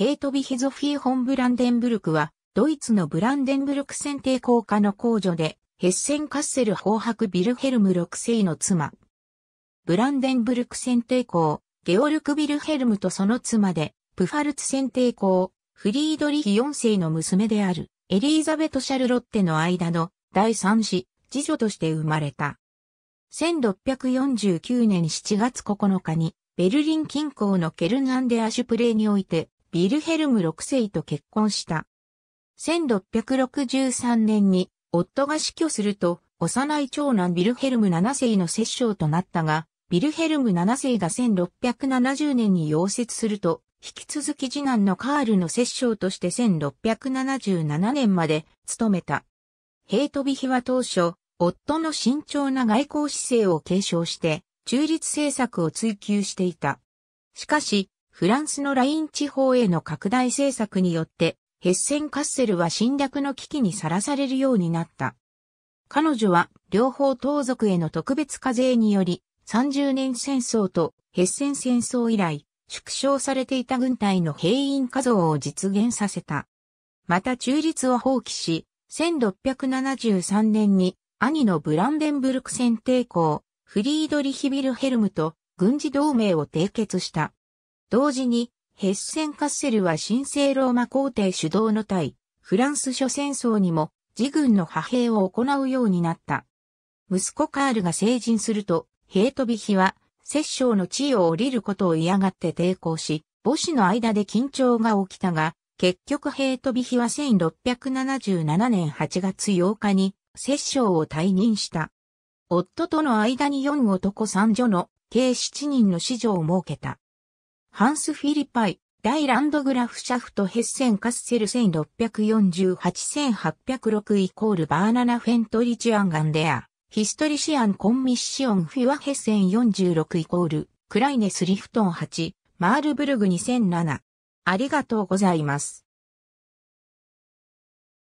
ヘートビヒゾフィー・ホン・ブランデンブルクは、ドイツのブランデンブルク選定校科の控除で、ヘッセン・カッセル法ク・ビルヘルム6世の妻。ブランデンブルク選定校、ゲオルク・ビルヘルムとその妻で、プファルツ選定校、フリードリヒ4世の娘である、エリーザベト・シャルロッテの間の第3子、次女として生まれた。1649年7月9日に、ベルリン近郊のケルナンデ・アシュプレーにおいて、ビルヘルム6世と結婚した。1663年に夫が死去すると、幼い長男ビルヘルム7世の摂政となったが、ビルヘルム7世が1670年に溶接すると、引き続き次男のカールの摂政として1677年まで務めた。ヘイトビヒは当初、夫の慎重な外交姿勢を継承して、中立政策を追求していた。しかし、フランスのライン地方への拡大政策によって、ヘッセン・カッセルは侵略の危機にさらされるようになった。彼女は両方盗賊への特別課税により、30年戦争とヘッセン戦争以来、縮小されていた軍隊の兵員化増を実現させた。また中立を放棄し、1673年に兄のブランデンブルク戦抵抗、フリードリヒビルヘルムと軍事同盟を締結した。同時に、ヘッセン・カッセルは神聖ローマ皇帝主導の対、フランス諸戦争にも、自軍の派兵を行うようになった。息子カールが成人すると、ヘイトビヒは、摂政の地位を降りることを嫌がって抵抗し、母子の間で緊張が起きたが、結局ヘイトビヒは1677年8月8日に、摂政を退任した。夫との間に4男3女の計7人の子女を設けた。ハンス・フィリパイ、大ランドグラフシャフト・ヘッセン・カッセル1648-1806イコールバーナナ・フェントリチアンガンデア、ヒストリシアン・コンミッシオン・フィワ・ヘッセン46イコール、クライネス・リフトン8、マールブルグ2007。ありがとうございます。